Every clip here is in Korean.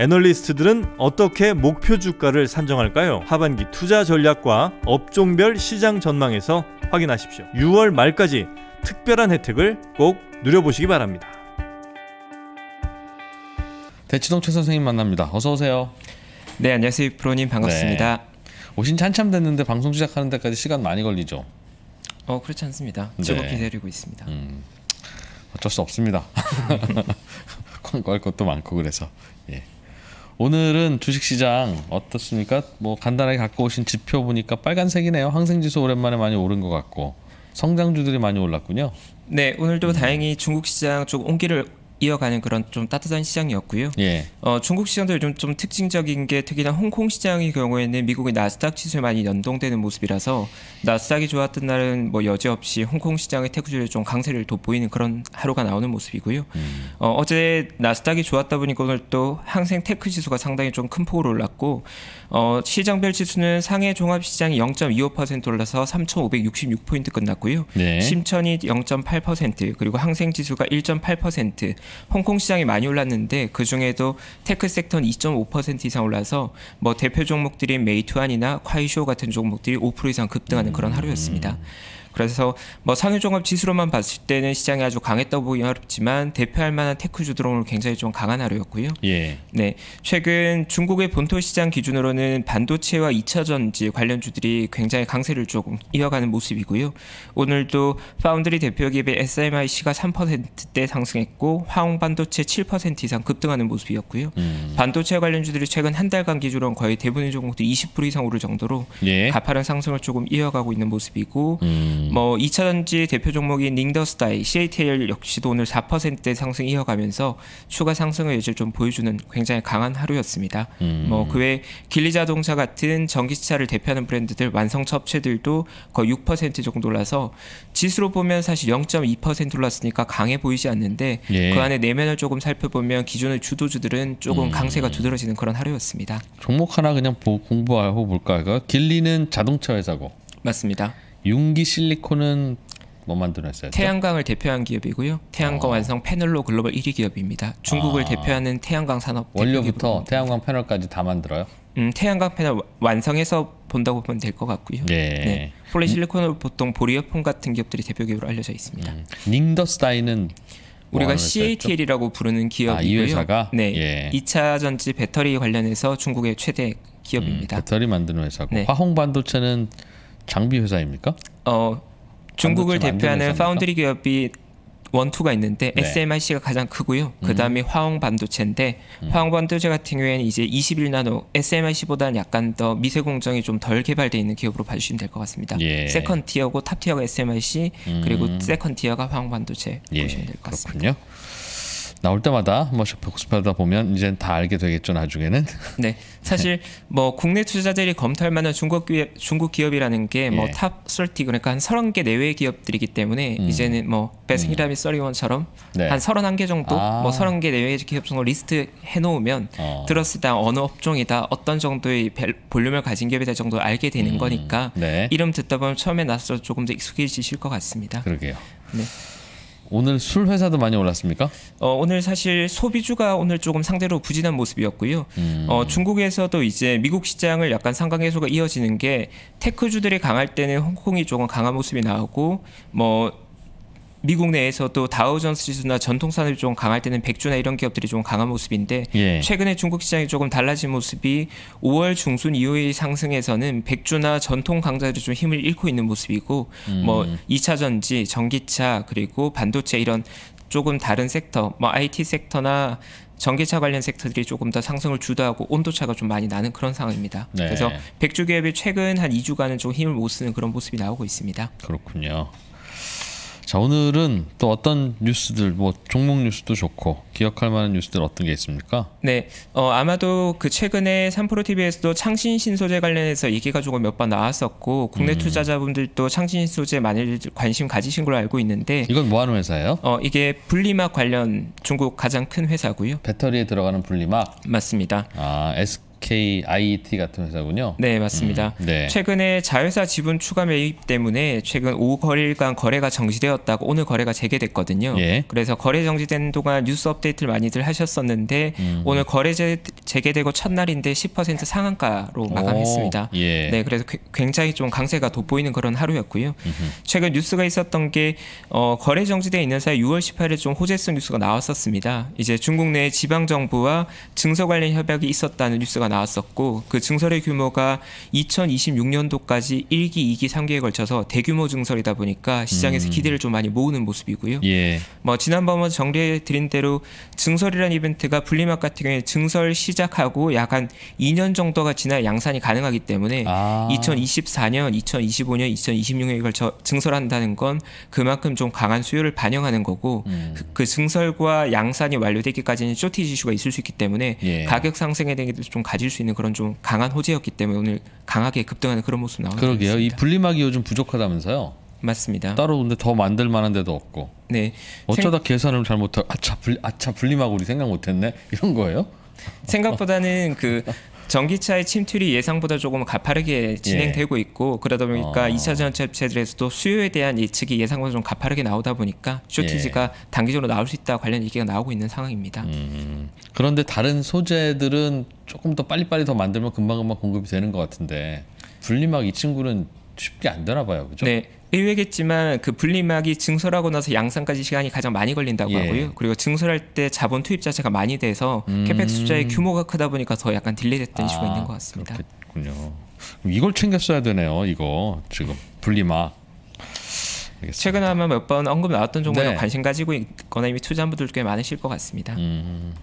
애널리스트들은 어떻게 목표 주가를 산정할까요? 하반기 투자 전략과 업종별 시장 전망에서 확인하십시오. 6월 말까지 특별한 혜택을 꼭 누려보시기 바랍니다. 대치동 최 선생님 만납니다. 어서 오세요. 네, 안녕하세요. 프로님 반갑습니다. 네. 오신 지 한참 됐는데 방송 시작하는 데까지 시간 많이 걸리죠? 어, 그렇지 않습니다. 즐겁 네. 기다리고 있습니다. 음, 어쩔 수 없습니다. 광고할 것도 많고 그래서 오늘은 주식시장 어떻습니까? 뭐 간단하게 갖고 오신 지표 보니까 빨간색이네요. 항생지수 오랜만에 많이 오른 것 같고 성장주들이 많이 올랐군요. 네, 오늘도 다행히 중국 시장 쪽 온기를 이어가는 그런 좀 따뜻한 시장이었고요. 예. 어, 중국 시장도 요즘 좀 특징적인 게 특히나 홍콩 시장의 경우에는 미국의 나스닥 지수에 많이 연동되는 모습이라서 나스닥이 좋았던 날은 뭐 여지없이 홍콩 시장의 테크주를 좀 강세를 돋보이는 그런 하루가 나오는 모습이고요. 음. 어, 어제 나스닥이 좋았다 보니까 오늘 또 항생 테크 지수가 상당히 좀 큰 폭으로 올랐고 어, 시장별 지수는 상해 종합 시장이 0.25% 올라서 3,566포인트 끝났고요. 네. 심천이 0.8% 그리고 항생 지수가 1.8% 홍콩 시장이 많이 올랐는데 그 중에도 테크 섹터는 2.5% 이상 올라서 뭐 대표 종목들인 메이투안이나 콰이쇼 같은 종목들이 5% 이상 급등하는 그런 음. 하루였습니다. 음. 그래서 뭐상위종합 지수로만 봤을 때는 시장이 아주 강했다고 보기 어렵지만 대표할 만한 테크주들은 오늘 굉장히 좀 강한 하루였고요. 예. 네. 최근 중국의 본토 시장 기준으로는 반도체와 2차 전지 관련 주들이 굉장히 강세를 조금 이어가는 모습이고요. 오늘도 파운드리 대표 기업의 SMIC가 3%대 상승했고 화홍 반도체 7% 이상 급등하는 모습이었고요. 음. 반도체 관련 주들이 최근 한 달간 기준으로 거의 대부분의 종목도 20% 이상 오를 정도로 예. 가파른 상승을 조금 이어가고 있는 모습이고 음. 음. 뭐 2차 전지 대표 종목인 닝더스타이, CATL 역시도 오늘 4%대 상승 이어가면서 추가 상승의 여지를 좀 보여주는 굉장히 강한 하루였습니다. 음. 뭐그 외에 길리자동차 같은 전기차를 대표하는 브랜드들 완성차 업체들도 거의 6% 정도 올라서 지수로 보면 사실 0.2% 올랐으니까 강해 보이지 않는데 예. 그 안에 내면을 조금 살펴보면 기존의 주도주들은 조금 음. 강세가 두드러지는 그런 하루였습니다. 종목 하나 그냥 공부하고 볼까요? 길리는 자동차 회사고 맞습니다. 융기 실리콘은 뭐 만들었어요? 태양광을 대표한 기업이고요. 태양광 어. 완성 패널로 글로벌 1위 기업입니다. 중국을 아. 대표하는 태양광 산업 원료부터 태양광 패널까지 다 만들어요? 음, 태양광 패널 완성해서 본다고 보면 될 것 같고요. 예. 네. 폴리실리콘은 음. 보통 보리어폰 같은 기업들이 대표 기업으로 알려져 있습니다. 음. 닝더스타인은 우리가 뭐 CATL이라고 부르는 아, 기업이고요. 아, 네. 예. 2차 전지 배터리 관련해서 중국의 최대 음, 기업입니다. 음, 배터리 만드는 회사고 네. 화홍 반도체는 장비 회사입니까? 어 중국을 대표하는 파운드리 기업이 원투가 있는데 네. SMIC가 가장 크고요. 그 다음에 음. 화홍 반도체인데 음. 화홍 반도체 같은 경우에는 이제 21나노 SMIC보다는 약간 더 미세 공정이 좀 덜 개발되어 있는 기업으로 봐주시면 될 것 같습니다. 예. 세컨 티어고 탑 티어가 SMIC 음. 그리고 세컨 티어가 화홍 반도체 예. 보시면 될 것 같습니다. 그렇군요. 나올 때마다 한 번씩 복습하다 보면 이제 다 알게 되겠죠 나중에는. 네, 사실 네. 뭐 국내 투자자들이 검토할 만한 중국 기업, 중국 기업이라는 게 뭐탑 예. 30 그러니까 한 서른 개 내외의 기업들이기 때문에 음. 이제는 뭐베스킨라미 음. 리1처럼 네. 한 서른 한 개 정도 아. 뭐 서른 개 내외의 기업 정도 리스트 해놓으면 어. 들었을 때 어느 업종이다 어떤 정도의 볼륨을 가진 기업이다 정도 알게 되는 음. 거니까 네. 이름 듣다 보면 처음에 나서 조금 더 익숙해지실 것 같습니다. 그러게요. 네. 오늘 술 회사도 많이 올랐습니까? 어, 오늘 사실 소비주가 오늘 조금 상대로 부진한 모습이었고요. 음. 어, 중국에서도 이제 미국 시장을 약간 상강 해소가 이어지는 게 테크주들이 강할 때는 홍콩이 조금 강한 모습이 나오고 뭐 미국 내에서 도 다우존스 지수나 전통 산업이 좀 강할 때는 백조나 이런 기업들이 좀 강한 모습인데 예. 최근에 중국 시장이 조금 달라진 모습이 5월 중순 이후의 상승에서는 백조나 전통 강자들이 좀 힘을 잃고 있는 모습이고 음. 뭐 2차 전지, 전기차 그리고 반도체 이런 조금 다른 섹터, 뭐 IT 섹터나 전기차 관련 섹터들이 조금 더 상승을 주도하고 온도차가 좀 많이 나는 그런 상황입니다. 네. 그래서 백주 기업이 최근 한 2주간은 좀 힘을 못 쓰는 그런 모습이 나오고 있습니다. 그렇군요. 자 오늘은 또 어떤 뉴스들 뭐 종목 뉴스도 좋고 기억할 만한 뉴스들 어떤 게 있습니까? 네, 어, 아마도 그 최근에 삼프로 TV에서도 창신 신소재 관련해서 얘기가 조금 몇 번 나왔었고 국내 음. 투자자분들도 창신 신소재 많이 관심 가지신 걸로 알고 있는데 이건 뭐하는 회사예요? 어, 이게 분리막 관련 중국 가장 큰 회사고요. 배터리에 들어가는 분리막 맞습니다. 아 S KIT 같은 회사군요. 네, 맞습니다. 음, 네. 최근에 자회사 지분 추가 매입 때문에 최근 5거일간 래 거래가 정지되었다고 오늘 거래가 재개됐거든요. 예. 그래서 거래 정지된 동안 뉴스 업데이트를 많이들 하셨었는데 음. 오늘 거래 재, 재개되고 첫날인데 10% 상한가로 마감했습니다. 예. 네, 그래서 굉장히 좀 강세가 돋보이는 그런 하루였고요. 음흠. 최근 뉴스가 있었던 게 어, 거래 정지돼 있는 사이 6월 18일 좀 호재성 뉴스가 나왔었습니다. 이제 중국 내 지방 정부와 증서 관련 협약이 있었다는 뉴스가 나왔었고 그 증설의 규모가 2026년도까지 1기, 2기, 3기에 걸쳐서 대규모 증설이다 보니까 시장에서 음. 기대를 좀 많이 모으는 모습이고요. 예. 뭐 지난번에 정리해 드린 대로 증설이라는 이벤트가 분리막 같은 경우에 증설 시작하고 약 한 2년 정도가 지나 야 양산이 가능하기 때문에 아. 2024년, 2025년, 2026년에 걸쳐 증설한다는 건 그만큼 좀 강한 수요를 반영하는 거고 음. 그, 그 증설과 양산이 완료되기까지는 쇼티 지수가 있을 수 있기 때문에 예. 가격 상승에 대해서 좀 가. 가질 수 있는 그런 좀 강한 호재였기 때문에 오늘 강하게 급등하는 그런 모습 나오고 그러게요. 있습니다. 이 분리막이 요즘 부족하다면서요? 맞습니다. 따로 근데 더 만들 만한 데도 없고. 네. 어쩌다 생... 계산을 잘못하고 아차 분리 아차 분리막 우리 생각 못했네 이런 거예요? 생각보다는 그 전기차의 침투율이 예상보다 조금 가파르게 진행되고 예. 있고 그러다 보니까 아. 이차 어. 전차체들에서도 수요에 대한 예측이 예상보다 좀 가파르게 나오다 보니까 쇼티지가 예. 단기적으로 나올 수 있다 관련 얘기가 나오고 있는 상황입니다. 음. 그런데 다른 소재들은 조금 더 빨리빨리 더 만들면 금방금방 공급이 되는 것 같은데 분리막 이 친구는 쉽게 안 되나 봐요, 그죠? 네, 의외겠지만 그 분리막이 증설하고 나서 양산까지 시간이 가장 많이 걸린다고 예. 하고요. 그리고 증설할 때 자본 투입 자체가 많이 돼서 음. 캐펙스 투자의 규모가 크다 보니까 더 약간 딜레이됐던 아, 이슈가 있는 것 같습니다. 그렇군요. 이걸 챙겼어야 되네요. 이거 지금 분리막. 알겠습니다. 최근에 아마 몇번 언급 나왔던 종목에 네. 관심 가지고 있거나 이미 투자한 분들 꽤 많으실 것 같습니다. 음.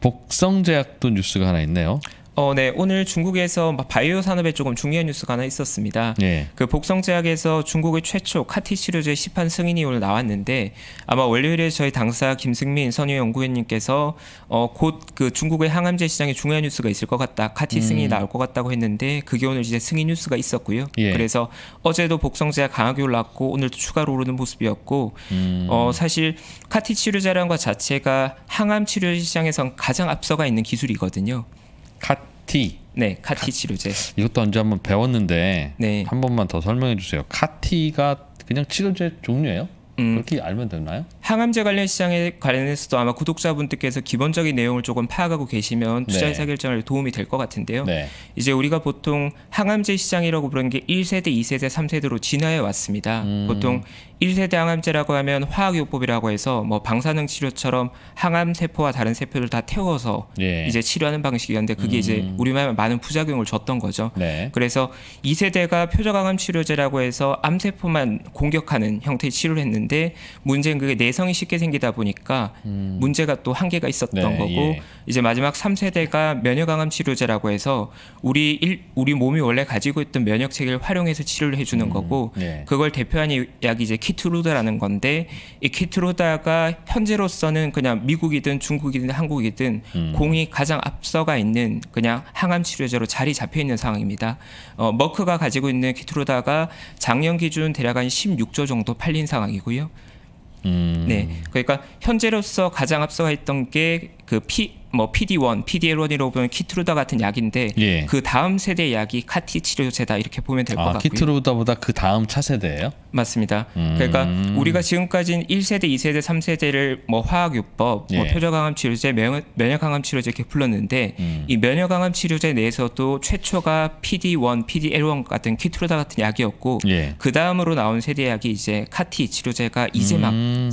복성제약도 뉴스가 하나 있네요. 어, 네. 오늘 중국에서 바이오 산업에 조금 중요한 뉴스가 하나 있었습니다. 예. 그 복성제약에서 중국의 최초 카티 치료제 시판 승인이 오늘 나왔는데 아마 월요일에 저희 당사 김승민 선임 연구위원님께서 어, 곧그 중국의 항암제 시장에 중요한 뉴스가 있을 것 같다. 카티 음. 승인이 나올 것 같다고 했는데 그게 오늘 이제 승인 뉴스가 있었고요. 예. 그래서 어제도 복성제약 강하게 올랐고 오늘도 추가로 오르는 모습이었고 음. 어, 사실 카티 치료제라는 것 자체가 항암 치료 시장에선 가장 앞서가 있는 기술이거든요. 카티. 네, 카티 치료제. 이것도 언제 한번 배웠는데 네. 한 번만 더 설명해 주세요. 카티가 그냥 치료제 종류예요? 음. 그렇게 알면 되나요? 항암제 관련 시장에 관련해서도 아마 구독자분들께서 기본적인 내용을 조금 파악하고 계시면 네. 투자 의사 결정에 도움이 될 것 같은데요. 네. 이제 우리가 보통 항암제 시장이라고 부르는 게 1세대, 2세대, 3세대로 진화해 왔습니다. 음. 보통 1세대 항암제라고 하면 화학요법이라고 해서 뭐 방사능 치료처럼 항암 세포와 다른 세포를 다 태워서 예. 이제 치료하는 방식이었는데 그게 음. 이제 우리말 많은 부작용을 줬던 거죠. 네. 그래서 2세대가 표적 항암 치료제라고 해서 암세포만 공격하는 형태의 치료를 했는데 문제는 그게 내 네 내성이 쉽게 생기다 보니까 음. 문제가 또 한계가 있었던 네, 거고 예. 이제 마지막 삼세대가 면역 항암 치료제라고 해서 우리 일, 우리 몸이 원래 가지고 있던 면역 체계를 활용해서 치료를 해 주는 음. 거고 네. 그걸 대표하는 약이 이제 키트루다라는 건데 이 키트루다가 현재로서는 그냥 미국이든 중국이든 한국이든 음. 공이 가장 앞서가 있는 그냥 항암 치료제로 자리 잡혀 있는 상황입니다. 어, 머크가 가지고 있는 키트루다가 작년 기준 대략 한 16조 정도 팔린 상황이고요. 음. 네, 그러니까 현재로서 가장 앞서가 있던 게그피 뭐 PD1, PD-L1이라고 보면 키트루다 같은 약인데 예. 그 다음 세대 약이 카티 치료제다 이렇게 보면 될것 아, 같고요. 키트루다보다 그 다음 차세대예요? 맞습니다. 그러니까 음... 그러니까 우리가 지금까지는 1세대, 2세대, 3세대를 뭐 화학요법, 뭐 예. 뭐 표적항암 치료제, 면역항암 치료제 이렇게 불렀는데 음. 이 면역항암 치료제 내에서도 최초가 PD1, PD-L1 같은 키트루다 같은 약이었고 예. 그 다음으로 나온 세대 약이 이제 카티 치료제가 이제 막 음...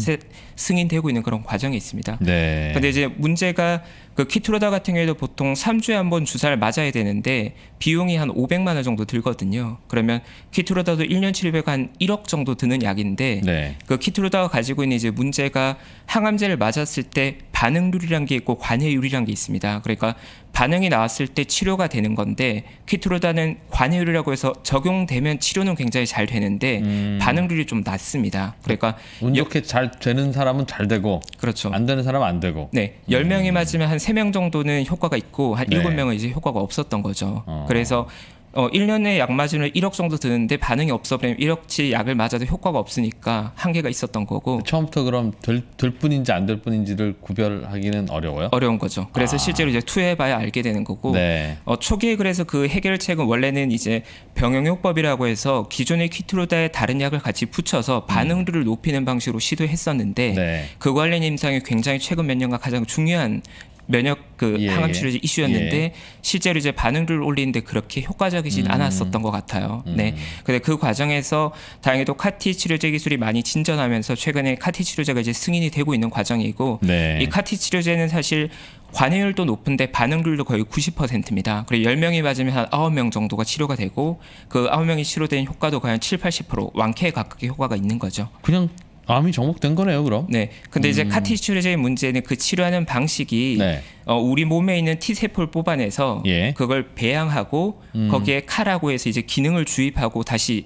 승인되고 있는 그런 과정이 있습니다. 그런데 네. 이제 문제가 그 키트로다 같은 경우에도 보통 3주에 한 번 주사를 맞아야 되는데 비용이 한 500만 원 정도 들거든요. 그러면 키트로다도 1년 치료비가 한 1억 정도 드는 약인데 네. 그 키트로다가 가지고 있는 이제 문제가 항암제를 맞았을 때 반응률이란 게 있고 관해율이란 게 있습니다. 그러니까 반응이 나왔을 때 치료가 되는 건데 키트로다는 관해율이라고 해서 적용되면 치료는 굉장히 잘 되는데 음. 반응률이 좀 낮습니다. 그러니까 운 좋게 잘 되는 사람은 잘 되고 그렇죠. 안 되는 사람은 안 되고 네. 열명이 음. 맞으면 한 세 명 정도는 효과가 있고 한 네. 일곱 명은 이제 효과가 없었던 거죠. 어. 그래서 어, 1년에 약 맞으면 1억 정도 드는데 반응이 없어 버리면 1억치 약을 맞아도 효과가 없으니까 한계가 있었던 거고. 그 처음부터 그럼 될, 될 뿐인지 안 될 뿐인지를 구별하기는 어려워요? 어려운 거죠. 그래서 아. 실제로 이제 투여해봐야 알게 되는 거고. 네. 어, 초기에 그래서 그 해결책은 원래는 이제 병용요법이라고 해서 기존의 키트로다에 다른 약을 같이 붙여서 음. 반응률을 높이는 방식으로 시도했었는데 네. 그 관련 임상이 굉장히 최근 몇 년간 가장 중요한 면역 그 예. 항암 치료제 이슈였는데 예. 실제로 이제 반응률 올리는데 그렇게 효과적이진 음. 않았었던 것 같아요. 음. 네. 근데 그 과정에서 다행히도 카티 치료제 기술이 많이 진전하면서 최근에 카티 치료제가 이제 승인이 되고 있는 과정이고 네. 이 카티 치료제는 사실 관해율도 높은데 반응률도 거의 90%입니다. 그리고 10명이 맞으면 한 9명 정도가 치료가 되고 그 9명이 치료된 효과도 과연 7, 80% 완쾌에 가깝게 효과가 있는 거죠. 그냥 암이 정복된 거네요, 그럼. 네. 근데 음. 이제 카티슈레제의 문제는 그 치료하는 방식이 네. 어, 우리 몸에 있는 T 세포를 뽑아내서 예. 그걸 배양하고 음. 거기에 칼하고 해서 이제 기능을 주입하고 다시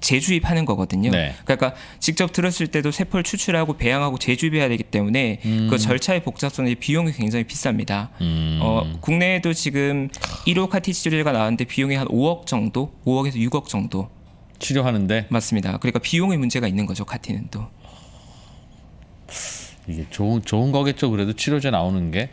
재주입하는 거거든요. 네. 그러니까 직접 들었을 때도 세포를 추출하고 배양하고 재주입해야 되기 때문에 음. 그 절차의 복잡성이 비용이 굉장히 비쌉니다. 음. 어, 국내에도 지금 1호 카티치료제가 나왔는데 비용이 한 5억 정도, 5억에서 6억 정도 치료하는데 맞습니다. 그러니까 비용의 문제가 있는 거죠. 카티는 또 이게 좋은 좋은 거겠죠. 그래도 치료제 나오는 게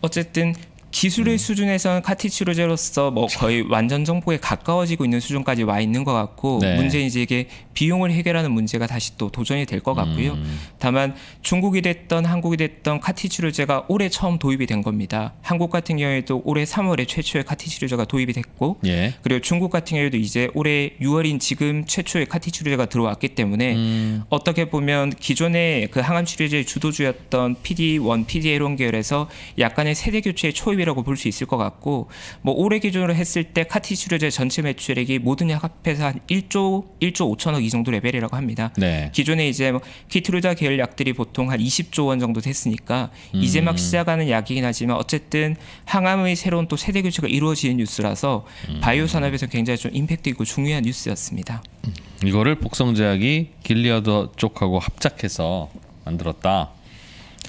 어쨌든 기술의 음. 수준에서는 카티치료제로서 뭐 거의 완전 정복에 가까워지고 있는 수준까지 와 있는 것 같고 네. 문제는 이제 이게 비용을 해결하는 문제가 다시 또 도전이 될 것 같고요. 음. 다만 중국이 됐던 한국이 됐던 카티치료제가 올해 처음 도입이 된 겁니다. 한국 같은 경우에도 올해 3월에 최초의 카티치료제가 도입이 됐고 예. 그리고 중국 같은 경우에도 이제 올해 6월인 지금 최초의 카티치료제가 들어왔기 때문에 음. 어떻게 보면 기존의 그 항암치료제의 주도주였던 PD1, PD1 계열에서 약간의 세대 교체의 초입이 수이라고볼수 있을 것 같고 뭐 올해 기준으로 했을 때 카티 치료제 전체 매출액이 모든 약 합해서 한 1조 1조 5천억 이 정도 레벨이라고 합니다. 네. 기존에 이제 뭐 키트루다 계열 약들이 보통 한 20조 원 정도 됐으니까 음. 이제 막 음. 시작하는 약이긴 하지만 어쨌든 항암의 새로운 또 세대 교체가 이루어지는 뉴스라서 음. 바이오 산업에서 굉장히 좀 임팩트 있고 중요한 뉴스였습니다. 음. 이거를 복성제약이 길리어드 쪽하고 합작해서 만들었다.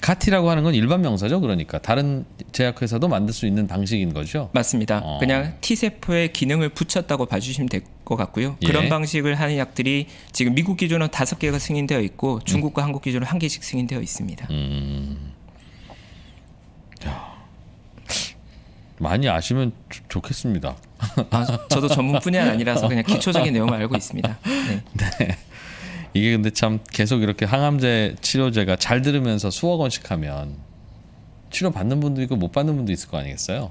카티라고 하는 건 일반 명사죠. 그러니까 다른 제약회사도 만들 수 있는 방식인 거죠. 맞습니다. 어. 그냥 T 세포의 기능을 붙였다고 봐주시면 될 것 같고요. 예. 그런 방식을 하는 약들이 지금 미국 기준으로 다섯 개가 승인되어 있고 중국과 음. 한국 기준으로 한 개씩 승인되어 있습니다. 음. 많이 아시면 좋겠습니다. 아, 저도 전문뿐이 아니라서 그냥 기초적인 내용을 알고 있습니다. 네. 네. 이게 근데 참 계속 이렇게 항암제 치료제가 잘 들으면서 수억 원씩 하면 치료 받는 분도 있고 못 받는 분도 있을 거 아니겠어요?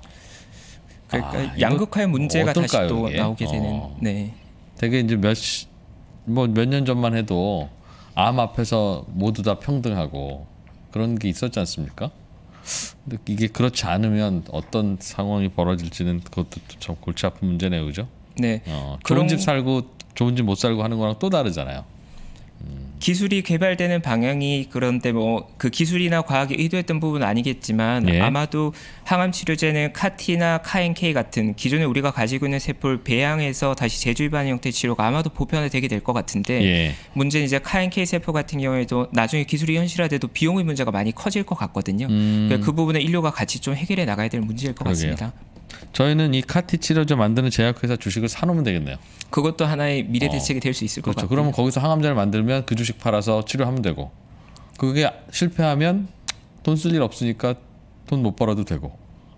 그러니까 아, 그, 양극화의 문제가 어떨까요, 다시 또 이게? 나오게 되는. 어. 네. 되게 이제 몇 뭐 몇 년 전만 해도 암 앞에서 모두 다 평등하고 그런 게 있었지 않습니까? 근데 이게 그렇지 않으면 어떤 상황이 벌어질지는 그것도 참 골치 아픈 문제네요, 그죠? 네. 어, 좋은 그런... 집 살고 좋은 집 못 살고 하는 거랑 또 다르잖아요. 기술이 개발되는 방향이 그런데 뭐 그 기술이나 과학이 의도했던 부분은 아니겠지만 예. 아마도 항암 치료제는 카티나 카엔케이 같은 기존에 우리가 가지고 있는 세포를 배양해서 다시 재주입하는 형태 의 치료가 아마도 보편화되게 될 것 같은데 예. 문제는 이제 카엔케이 세포 같은 경우에도 나중에 기술이 현실화돼도 비용의 문제가 많이 커질 것 같거든요. 음. 그러니까 그 부분에 인류가 같이 좀 해결해 나가야 될 문제일 것 그러게요. 같습니다. 저희는 이 카티 치료제 만드는 제약회사 주식을 사놓으면 되겠네요. 그것도 하나의 미래 어, 대책이 어. 될수 있을 그렇죠. 것 같아요. 그러면 거기서 항암제를 만들면 그 주식 팔아서 치료하면 되고 그게 실패하면 돈 쓸 일 없으니까 돈 못 벌어도 되고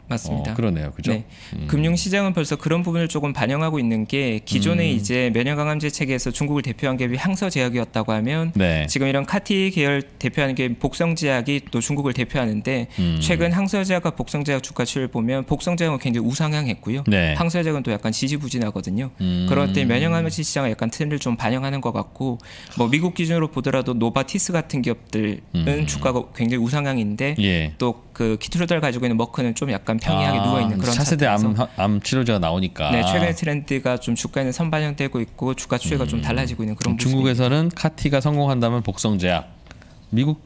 맞습니다. 어, 그러네요, 그죠? 네. 음. 금융시장은 벌써 그런 부분을 조금 반영하고 있는 게 기존에 음. 이제 면역 강함제 체계에서 중국을 대표한 게 항서 제약이었다고 하면 네. 지금 이런 카티 계열 대표하는 게 복성 제약이 또 중국을 대표하는데 음. 최근 항서 제약과 복성 제약 주가 추이를 보면 복성 제약은 굉장히 우상향했고요. 네. 항서 제약은 또 약간 지지부진하거든요. 음. 그런 때 면역 강함제 시장은 약간 트렌드를 좀 반영하는 것 같고 뭐 미국 기준으로 보더라도 노바티스 같은 기업들은 음. 주가가 굉장히 우상향인데 예. 또그 키트로달 가지고 있는 머크는 좀 약간 사람 평이하게 아, 누워 있는 그런 차세대 암, 암 치료제가 나오니까 네, 최근의 트렌드가 좀 주가에는 선반영되고 있고 주가 추이가 음. 좀 달라지고 있는 그런 중국에서는 카티가 성공한다면 복성제약 미국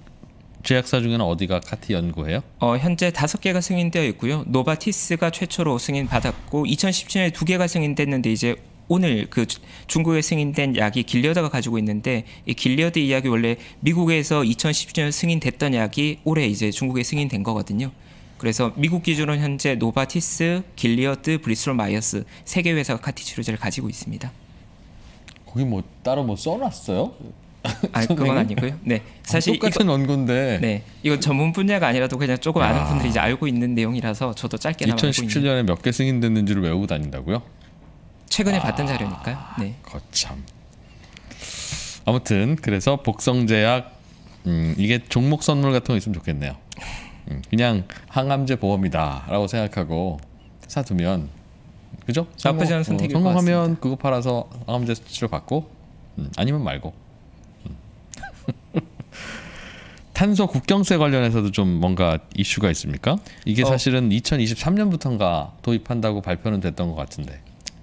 제약사 중에는 어디가 카티 연구해요? 어, 현재 다섯 개가 승인되어 있고요. 노바티스가 최초로 승인 받았고 2017년에 두 개가 승인됐는데 이제 오늘 그 중국에 승인된 약이 길리어드가 가지고 있는데 이 길리어드 이 약이 원래 미국에서 2017년에 승인됐던 약이 올해 이제 중국에 승인된 거거든요. 그래서 미국 기준으로 현재 노바티스, 길리어드, 브리스로 마이어스 세 개 회사가 카티 치료제를 가지고 있습니다. 거기 뭐 따로 뭐 써놨어요? 아, 그건 아니고요. 네, 아, 사실 똑같은 이거, 원고인데. 네, 이건 전문 분야가 아니라도 그냥 조금 아는 분들이 이제 알고 있는 내용이라서 저도 짧게 나고 있는. 2017년에 몇 개 승인됐는지를 외우고 다닌다고요? 최근에 아. 봤던 자료니까요. 네. 거참. 아무튼 그래서 복성제약 음, 이게 종목 선물 같은 거 있으면 좋겠네요. 음, 그냥 항암제 보험이다라고 생각하고 사두면 그죠? 나쁘지 않은 어, 선택일 어, 성공하면 그거 팔아서 항암제 치료 받고 음, 아니면 말고 음. 탄소 국경세 관련해서도 좀 뭔가 이슈가 있습니까? 이게 어. 사실은 2023년부터인가 도입한다고 발표는 됐던 것 같은데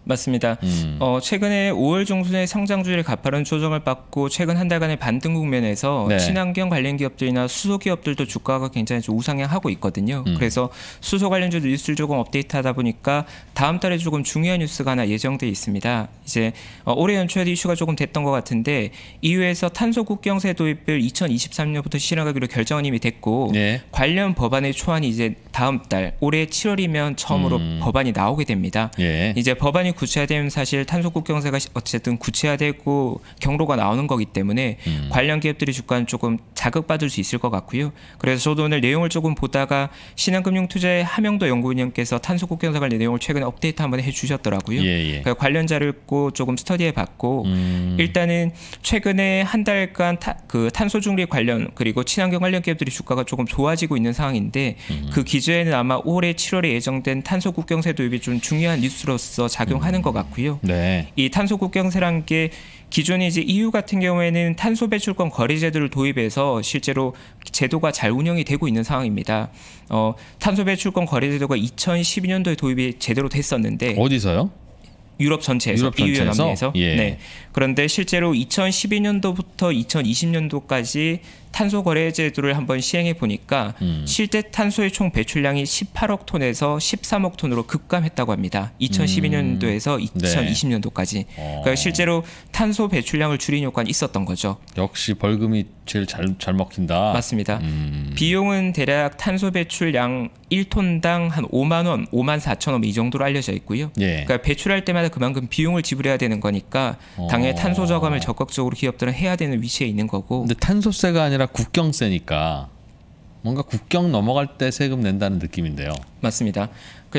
맞습니다. 음. 어, 최근에 5월 중순에 성장주를 가파른 조정을 받고 최근 한 달간의 반등 국면에서 네. 친환경 관련 기업들이나 수소 기업들도 주가가 굉장히 좀 우상향하고 있거든요. 음. 그래서 수소 관련주 뉴스를 조금 업데이트하다 보니까 다음 달에 조금 중요한 뉴스가 하나 예정돼 있습니다. 이제 어, 올해 연초에 이슈가 조금 됐던 것 같은데 EU에서 탄소 국경세 도입을 2023년부터 실행하기로 결정은 이미 됐고 네. 관련 법안의 초안이 이제 다음 달 올해 7월이면 처음으로 음. 법안이 나오게 됩니다. 예. 이제 법안이 구체화되면 사실 탄소국 경제가 어쨌든 구체화되고 경로가 나오는 거기 때문에 음. 관련 기업들이 주가는 조금 자극받을 수 있을 것 같고요. 그래서 저도 오늘 내용을 조금 보다가 신한금융투자의 하명도 연구위원께서 탄소국경사관 내용을 최근에 업데이트 한번 해주셨더라고요. 예, 예. 그러니까 관련 자료를 조금 스터디해 봤고 음. 일단은 최근에 한 달간 타, 그 탄소 중립 관련 그리고 친환경 관련 기업들이 주가가 조금 좋아지고 있는 상황인데 음. 그 기조에는 아마 올해 7월에 예정된 탄소 국경세 도입이 좀 중요한 뉴스로서 작용하는 음. 것 같고요. 네. 이 탄소 국경세란 게 기존에 이제 EU 같은 경우에는 탄소 배출권 거래 제도를 도입해서 실제로 제도가 잘 운영이 되고 있는 상황입니다. 어, 탄소 배출권 거래 제도가 2012년도에 도입이 제대로 됐었는데 어디서요? 유럽 전체에서, 유럽 전체에서? EU 연합 내에서 예. 네. 그런데 실제로 2012년도부터 2020년도까지 탄소 거래 제도를 한번 시행해 보니까 음. 실제 탄소의 총 배출량이 18억 톤에서 13억 톤으로 급감했다고 합니다. 2012년도에서 음. 2020년도까지. 네. 어. 그러니까 실제로 탄소 배출량을 줄인 효과는 있었던 거죠. 역시 벌금이 제일 잘, 잘 먹힌다. 맞습니다. 음. 비용은 대략 탄소 배출량 1톤당 한 5만 원, 5만 4천 원 이 정도로 알려져 있고요. 예. 그러니까 배출할 때마다 그만큼 비용을 지불해야 되는 거니까 어. 당연히 당의 어. 탄소 저감을 적극적으로 기업들은 해야 되는 위치에 있는 거고. 근데 탄소세가 아니라 국경세니까 뭔가 국경 넘어갈 때 세금 낸다는 느낌인데요. 맞습니다.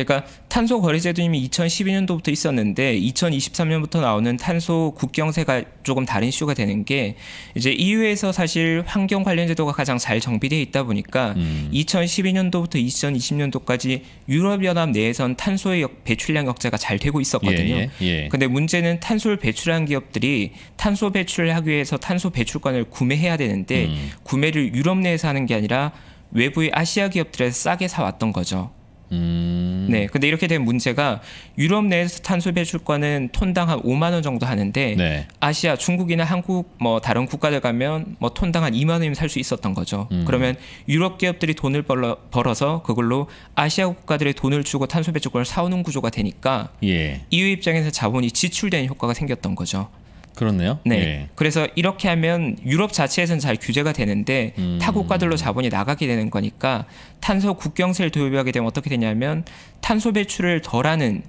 그러니까 탄소 거래제도님이 2012년도부터 있었는데 2023년부터 나오는 탄소 국경세가 조금 다른 이슈가 되는 게 이제 EU에서 사실 환경 관련 제도가 가장 잘 정비되어 있다 보니까 음. 2012년도부터 2020년도까지 유럽연합 내에선 탄소의 배출량 역제가 잘 되고 있었거든요. 예, 예, 예. 근데 문제는 탄소를 배출한 기업들이 탄소 배출을 하기 위해서 탄소 배출권을 구매해야 되는데 음. 구매를 유럽 내에서 하는 게 아니라 외부의 아시아 기업들에서 싸게 사왔던 거죠. 음. 네. 근데 이렇게 된 문제가 유럽 내에서 탄소 배출권은 톤당 한 5만 원 정도 하는데 네. 아시아 중국이나 한국 뭐 다른 국가들 가면 뭐 톤당 한 2만 원이면 살 수 있었던 거죠. 음. 그러면 유럽 기업들이 돈을 벌러, 벌어서 그걸로 아시아 국가들의 돈을 주고 탄소 배출권을 사오는 구조가 되니까 예. EU 입장에서 자본이 지출되는 효과가 생겼던 거죠. 그렇네요. 네. 예. 그래서 이렇게 하면 유럽 자체에서는 잘 규제가 되는데 음. 타 국가들로 자본이 나가게 되는 거니까 탄소 국경세를 도입하게 되면 어떻게 되냐면 탄소 배출을 덜하는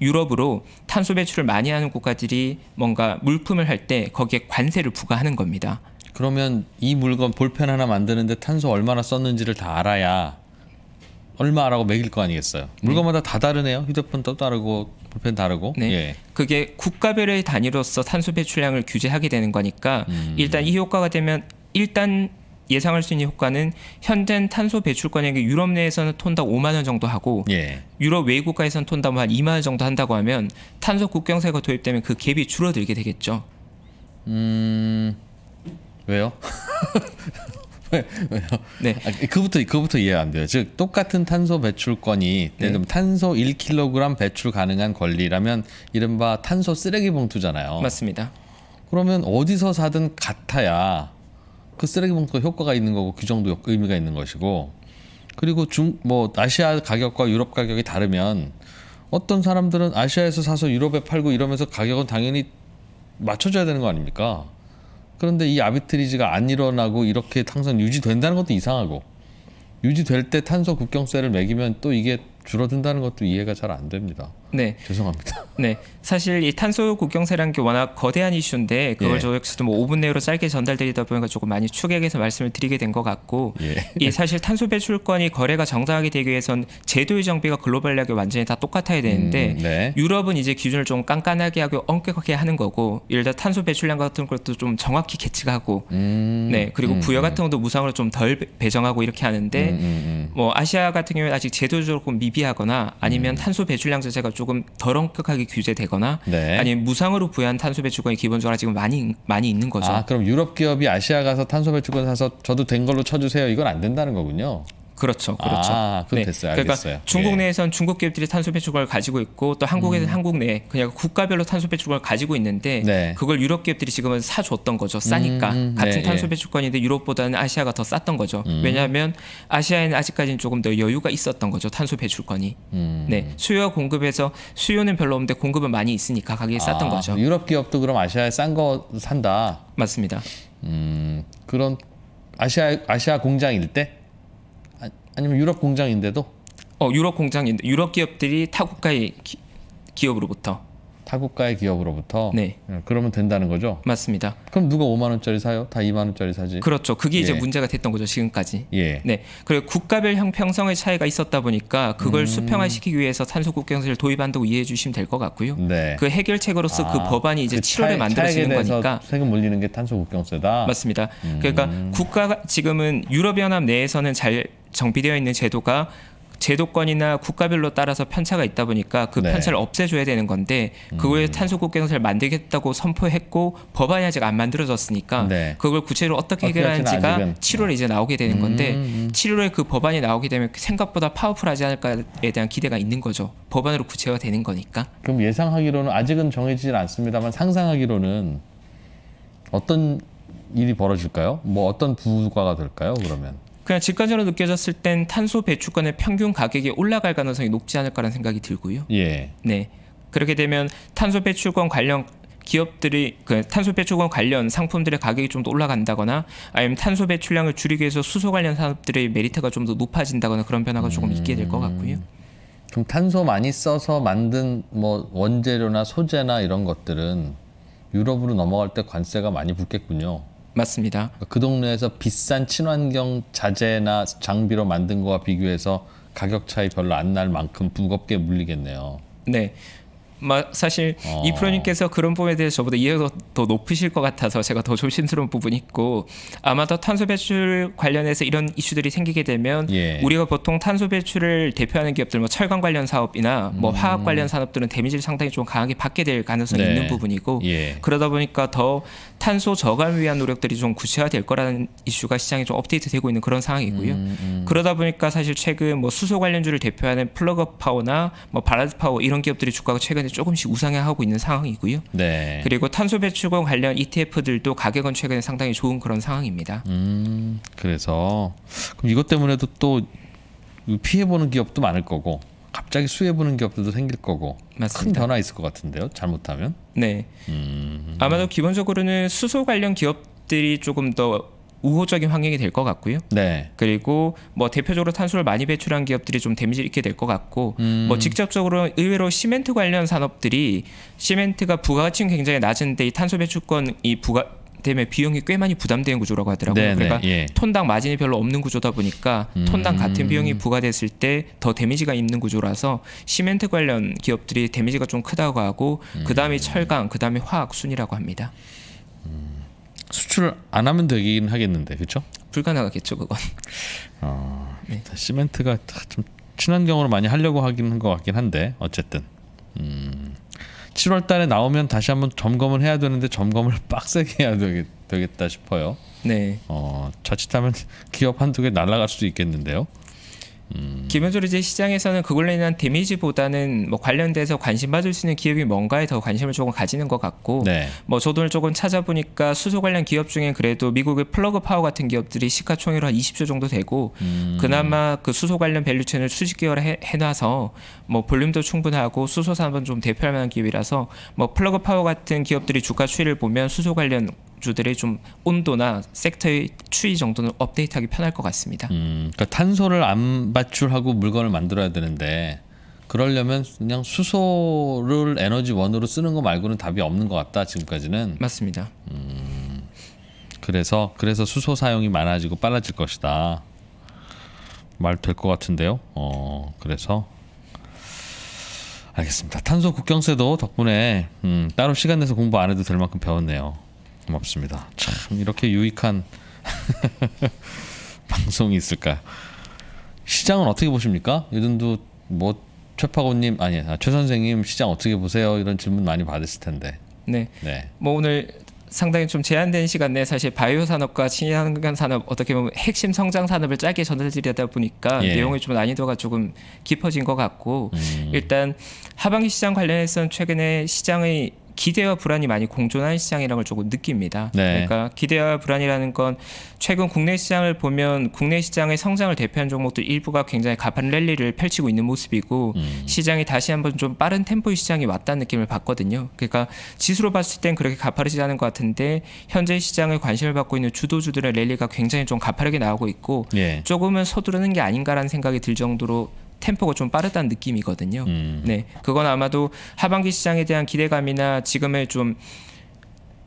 유럽으로 탄소 배출을 많이 하는 국가들이 뭔가 물품을 할 때 거기에 관세를 부과하는 겁니다. 그러면 이 물건 볼펜 하나 만드는데 탄소 얼마나 썼는지를 다 알아야 얼마라고 매길 거 아니겠어요. 물건마다 네. 다 다르네요. 휴대폰도 다르고 볼펜 다르고. 네. 예. 그게 국가별의 단위로서 탄소 배출량을 규제하게 되는 거니까 음. 일단 이 효과가 되면 일단 예상할 수 있는 효과는 현재 탄소 배출 권역이 유럽 내에서는 톤당 5만 원 정도 하고 예. 유럽 외국가에서는 톤당 뭐 한 2만 원 정도 한다고 하면 탄소 국경세가 도입되면 그 갭이 줄어들게 되겠죠. 음 왜요? 네. 아, 그부터 그부터 이해 안 돼요. 즉 똑같은 탄소 배출권이 예를 네. 들면 네. 탄소 1kg 배출 가능한 권리라면 이른바 탄소 쓰레기 봉투잖아요. 맞습니다. 그러면 어디서 사든 같아야 그 쓰레기 봉투 효과가 있는 거고 규정도 그 의미가 있는 것이고 그리고 중 뭐 아시아 가격과 유럽 가격이 다르면 어떤 사람들은 아시아에서 사서 유럽에 팔고 이러면서 가격은 당연히 맞춰줘야 되는 거 아닙니까? 그런데 이 아비트리지가 안 일어나고 이렇게 항상 유지된다는 것도 이상하고 유지될 때 탄소 국경세를 매기면 또 이게 줄어든다는 것도 이해가 잘 안 됩니다. 네. 죄송합니다. 네. 사실 이 탄소 국경세라는 게 워낙 거대한 이슈인데 그걸 예. 저 역시도 뭐 5분 내로 짧게 전달드리다 보니까 조금 많이 축약해서 말씀을 드리게 된 것 같고 예. 이 사실 탄소 배출권이 거래가 정당하게 되기 위해선 제도의 정비가 글로벌하게 완전히 다 똑같아야 되는데 음, 네. 유럽은 이제 기준을 좀 깐깐하게 하고 엄격하게 하는 거고 예를 들어 탄소 배출량 같은 것도 좀 정확히 계측하고 음, 네 그리고 음, 부여 음. 같은 것도 무상으로 좀 덜 배정하고 이렇게 하는데 음, 음, 뭐 아시아 같은 경우에 아직 제도적으로 미비하거나 아니면 탄소 배출량 자체가 조금 덜 엄격하게 규제되거나 네. 아니면 무상으로 부여한 탄소 배출권이 기본적으로 지금 많이 많이 있는 거죠. 아, 그럼 유럽 기업이 아시아 가서 탄소 배출권 사서 저도 된 걸로 쳐주세요. 이건 안 된다는 거군요. 그렇죠, 그렇죠. 아, 그렇죠. 네. 됐어요, 그러니까 알겠어요. 예. 중국 내에선 예. 중국 기업들이 탄소 배출권을 가지고 있고 또 한국에는 음. 한국 내 그냥 국가별로 탄소 배출권을 가지고 있는데 네. 그걸 유럽 기업들이 지금은 사줬던 거죠, 싸니까 음, 음. 같은 네, 탄소 예. 배출권인데 유럽보다는 아시아가 더 쌌던 거죠. 음. 왜냐하면 아시아에는 아직까지는 조금 더 여유가 있었던 거죠, 탄소 배출권이. 음. 네, 수요와 공급에서 수요는 별로 없는데 공급은 많이 있으니까 가격이 아, 쌌던 거죠. 유럽 기업도 그럼 아시아에 싼 거 산다. 맞습니다. 음, 그런 아시아 아시아 공장일 때. 아니면 유럽 공장인데도 어 유럽 공장인데 유럽 기업들이 타국가의 기, 기업으로부터 타국가의 기업으로부터 네. 음, 그러면 된다는 거죠? 맞습니다. 그럼 누가 5만 원짜리 사요? 다 2만 원짜리 사지. 그렇죠. 그게 이제 예. 문제가 됐던 거죠, 지금까지. 예. 네. 그리고 국가별 형평성의 차이가 있었다 보니까 그걸 음... 수평화시키기 위해서 탄소 국경세를 도입한다고 이해해 주시면 될 것 같고요. 네. 그 해결책으로서 그 아, 그 법안이 이제 그 7월에 차이, 만들어지는 거니까 세금 물리는 게 탄소 국경세다. 맞습니다. 그러니까 음... 그러니까 국가가 지금은 유럽 연합 내에서는 잘 정비되어 있는 제도가 제도권이나 국가별로 따라서 편차가 있다 보니까 그 네. 편차를 없애줘야 되는 건데 그걸에 음. 탄소국경선를 만들겠다고 선포했고 법안이 아직 안 만들어졌으니까 네. 그걸 구체로 적으 어떻게 해결하는지가 아직은. 7월에 이제 나오게 되는 음, 건데 음. 7월에 음. 그 법안이 나오게 되면 생각보다 파워풀하지 않을까에 대한 기대가 있는 거죠. 법안으로 구체화되는 거니까. 그럼 예상하기로는 아직은 정해지진 않습니다만 상상하기로는 어떤 일이 벌어질까요? 뭐 어떤 부과가 될까요? 그러면 그냥 집가전으로 느껴졌을 땐 탄소 배출권의 평균 가격이 올라갈 가능성이 높지 않을까라는 생각이 들고요. 예. 네. 그렇게 되면 탄소 배출권 관련 기업들이 그 탄소 배출권 관련 상품들의 가격이 좀 더 올라간다거나 아니면 탄소 배출량을 줄이기 위해서 수소 관련 산업들의 메리트가 좀 더 높아진다거나 그런 변화가 조금 있게 될 것 같고요. 음. 그럼 탄소 많이 써서 만든 뭐 원재료나 소재나 이런 것들은 유럽으로 넘어갈 때 관세가 많이 붙겠군요. 맞습니다. 그 동네에서 비싼 친환경 자재나 장비로 만든 거와 비교해서 가격 차이 별로 안 날 만큼 무겁게 물리겠네요. 네. 막 사실 어. 이 프로님께서 그런 부분에 대해서 저보다 이해가 더, 높으실 것 같아서 제가 더 조심스러운 부분이 있고 아마 도 탄소 배출 관련해서 이런 이슈들이 생기게 되면 예. 우리가 보통 탄소 배출을 대표하는 기업들 뭐 철강 관련 사업이나 뭐 음. 화학 관련 산업들은 데미지를 상당히 좀 강하게 받게 될 가능성이 네. 있는 부분이고 예. 그러다 보니까 더 탄소 저감을 위한 노력들이 좀 구체화될 거라는 이슈가 시장에 좀 업데이트되고 있는 그런 상황이고요. 음, 음. 그러다 보니까 사실 최근 뭐 수소 관련주를 대표하는 플러그 파워나 뭐 바라드 파워 이런 기업들이 주가가 최근에 조금씩 우상향하고 있는 상황이고요. 네. 그리고 탄소 배출과 관련 ETF들도 가격은 최근에 상당히 좋은 그런 상황입니다. 음, 그래서 그럼 이것 때문에도 또 피해보는 기업도 많을 거고 갑자기 수혜보는 기업들도 생길 거고 맞습니다. 큰 변화 있을 것 같은데요. 잘못하면. 네. 음, 아마도 기본적으로는 수소 관련 기업 들이 조금 더 우호적인 환경이 될 것 같고요. 네. 그리고 뭐 대표적으로 탄소를 많이 배출한 기업들이 좀 데미지를 입게 될 것 같고, 뭐 음. 뭐 직접적으로 의외로 시멘트 관련 산업들이 시멘트가 부가가치는 굉장히 낮은데 이 탄소 배출권 이 부가 때문에 비용이 꽤 많이 부담되는 구조라고 하더라고요. 네네, 네. 그러니까 예. 톤당 마진이 별로 없는 구조다 보니까 음... 톤당 같은 비용이 부과됐을 때 더 데미지가 있는 구조라서 시멘트 관련 기업들이 데미지가 좀 크다고 하고 음... 그 다음에 철강, 그 다음에 화학 순이라고 합니다. 수출 안 하면 되긴 하겠는데 그렇죠? 불가능하겠죠 그건. 어, 네. 시멘트가 좀 친환경으로 많이 하려고 하긴 한것 같긴 한데 어쨌든 음, 7월 달에 나오면 다시 한번 점검을 해야 되는데 점검을 빡세게 해야 되겠, 되겠다 싶어요. 네. 어, 자칫하면 기업 한두 개 날아갈 수도 있겠는데요. 기본적으로 이제 시장에서는 그걸로 인한 데미지보다는 뭐 관련돼서 관심 받을 수 있는 기업이 뭔가에 더 관심을 조금 가지는 것 같고 네. 뭐 저도 조금 찾아보니까 수소 관련 기업 중엔 그래도 미국의 플러그 파워 같은 기업들이 시가총액으로 한 20조 정도 되고 음. 그나마 그 수소 관련 밸류체인을 수십 개월 해, 해놔서 뭐 볼륨도 충분하고 수소 산업은 좀 대표할 만한 기업이라서 뭐 플러그 파워 같은 기업들이 주가 추이를 보면 수소 관련 주들의 좀 온도나 섹터의 추이 정도는 업데이트하기 편할 것 같습니다. 음, 그러니까 탄소를 안 배출하고 물건을 만들어야 되는데 그러려면 그냥 수소를 에너지원으로 쓰는 거 말고는 답이 없는 것 같다 지금까지는. 맞습니다. 음, 그래서 그래서 수소 사용이 많아지고 빨라질 것이다. 말 될 것 같은데요. 어, 그래서 알겠습니다. 탄소 국경세도 덕분에 음, 따로 시간 내서 공부 안 해도 될 만큼 배웠네요. 고맙습니다. 참 이렇게 유익한 방송이 있을까 시장은 어떻게 보십니까? 요즘도 뭐 최파고님 아니 아, 최 선생님 시장 어떻게 보세요? 이런 질문 많이 받으실 텐데. 네. 네. 뭐 오늘 상당히 좀 제한된 시간 내에 사실 바이오 산업과 친환경 산업 어떻게 보면 핵심 성장 산업을 짧게 전해드리다 보니까 예. 내용의 좀 난이도가 조금 깊어진 것 같고 음. 일단 하반기 시장 관련해서는 최근에 시장의 기대와 불안이 많이 공존하는 시장이라는 걸 조금 느낍니다. 네. 그러니까 기대와 불안이라는 건 최근 국내 시장을 보면 국내 시장의 성장을 대표하는 종목들 일부가 굉장히 가파른 랠리를 펼치고 있는 모습이고 음. 시장이 다시 한번 좀 빠른 템포의 시장이 왔다는 느낌을 받거든요. 그러니까 지수로 봤을 땐 그렇게 가파르지 않은 것 같은데 현재 시장에 관심을 받고 있는 주도주들의 랠리가 굉장히 좀 가파르게 나오고 있고 예. 조금은 서두르는 게 아닌가라는 생각이 들 정도로 템포가 좀 빠르다는 느낌이거든요. 음. 네, 그건 아마도 하반기 시장에 대한 기대감이나 지금의 좀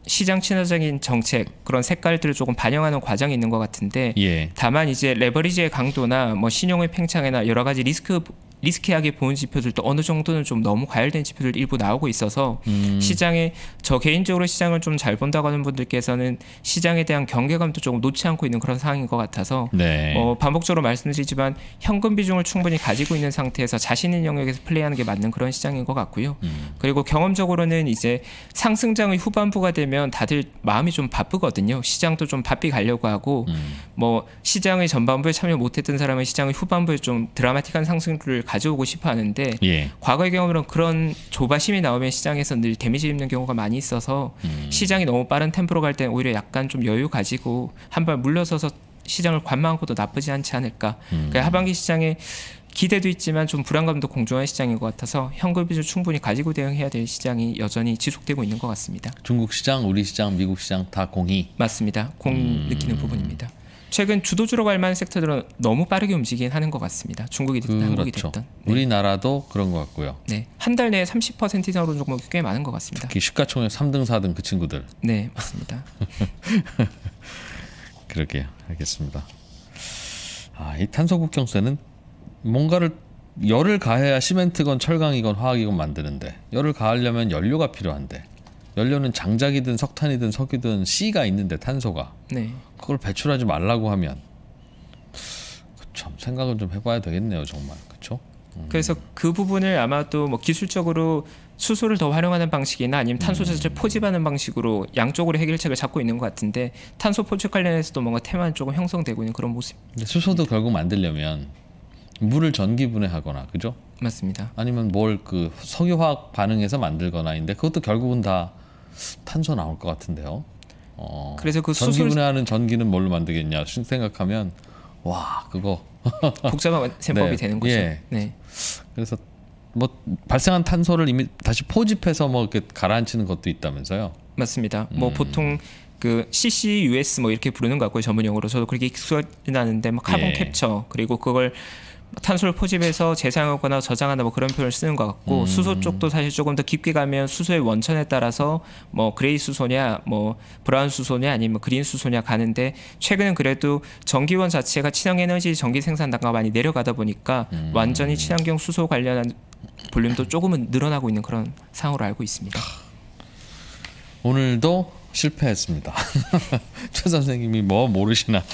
시장 친화적인 정책 그런 색깔들을 조금 반영하는 과정이 있는 것 같은데 예. 다만 이제 레버리지의 강도나 뭐 신용의 팽창이나 여러 가지 리스크 리스키하게 보는 지표들도 어느 정도는 좀 너무 과열된 지표들 일부 나오고 있어서 음. 시장에 저 개인적으로 시장을 좀 잘 본다고 하는 분들께서는 시장에 대한 경계감도 조금 놓지 않고 있는 그런 상황인 것 같아서 네. 어, 반복적으로 말씀드리지만 현금 비중을 충분히 가지고 있는 상태에서 자신 있는 영역에서 플레이하는 게 맞는 그런 시장인 것 같고요. 음. 그리고 경험적으로는 이제 상승장의 후반부가 되면 다들 마음이 좀 바쁘거든요. 시장도 좀 바삐 가려고 하고 음. 뭐 시장의 전반부에 참여 못했던 사람은 시장의 후반부에 좀 드라마틱한 상승률을 가져오고 싶어 하는데 예. 과거의 경험으로는 그런 조바심이 나오면 시장에서 늘 데미지 입는 경우가 많이 있어서 음. 시장이 너무 빠른 템포로 갈 때 오히려 약간 좀 여유 가지고 한발 물러서서 시장을 관망하고도 나쁘지 않지 않을까. 음. 그 하반기 시장에 기대도 있지만 좀 불안감도 공존한 시장인 것 같아서 현금 비중 충분히 가지고 대응해야 될 시장이 여전히 지속되고 있는 것 같습니다. 중국 시장, 우리 시장, 미국 시장 다 공이 맞습니다. 공 음... 느끼는 부분입니다. 최근 주도주로 갈 만한 섹터들은 너무 빠르게 움직이긴 하는 것 같습니다. 중국이 됐든 그 한국이 그렇죠. 됐든. 네. 우리나라도 그런 것 같고요. 네. 한 달 내에 30% 이상 오른 종목이 꽤 많은 것 같습니다. 특히 시가총액 3등, 4등 그 친구들. 네, 맞습니다. 그러게요. 알겠습니다. 아, 이 탄소 국경세는 뭔가를 열을 가해야 시멘트건 철강이건 화학이건 만드는데 열을 가하려면 연료가 필요한데 연료는 장작이든 석탄이든 석유든 C가 있는데 탄소가 네. 그걸 배출하지 말라고 하면 그 참 생각을 좀 해봐야 되겠네요 정말 그렇죠? 음. 그래서 그 부분을 아마도 뭐 기술적으로 수소를 더 활용하는 방식이나 아니면 탄소 자체를 음. 포집하는 방식으로 양쪽으로 해결책을 잡고 있는 것 같은데 탄소 포집 관련해서도 뭔가 테마는 조금 형성되고 있는 그런 모습. 수소도 결국 만들려면 물을 전기 분해하거나 그죠? 맞습니다. 아니면 뭘 그 석유화학 반응에서 만들거나인데 그것도 결국은 다 탄소 나올 것 같은데요. 어, 그래서 그 전기 수술... 분해하는 전기는 뭘로 만들겠냐 생각하면 와 그거 복잡한 셈법이 네. 되는 거죠. 예. 네. 그래서 뭐 발생한 탄소를 이미 다시 포집해서 뭐 이렇게 가라앉히는 것도 있다면서요. 맞습니다. 뭐 음. 뭐 보통 그 CCUS 뭐 이렇게 부르는 것 같고요 전문 용어로 저도 그렇게 익숙하지 않은데 뭐 카본 예. 캡처 그리고 그걸 탄소를 포집해서 재사용하거나 저장한다 뭐 그런 표현을 쓰는 것 같고 음. 수소 쪽도 사실 조금 더 깊게 가면 수소의 원천에 따라서 뭐 그레이 수소냐 뭐 브라운 수소냐 아니면 그린 수소냐 가는데 최근은 그래도 전기원 자체가 친환에너지 경 전기 생산단가 많이 내려가다 보니까 음. 완전히 친환경 수소 관련한 볼륨도 조금은 늘어나고 있는 그런 상황으로 알고 있습니다. 오늘도 실패했습니다. 최 선생님이 뭐 모르시나.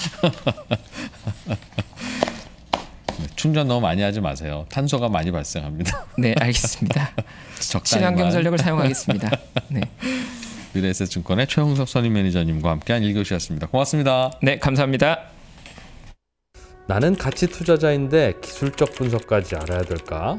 충전 너무 많이 하지 마세요. 탄소가 많이 발생합니다. 네, 알겠습니다. 친환경 전력을 사용하겠습니다. 네. 미래에셋증권의 최홍석 선임 매니저님과 함께한 1교시였습니다. 고맙습니다. 네, 감사합니다. 나는 가치 투자자인데 기술적 분석까지 알아야 될까?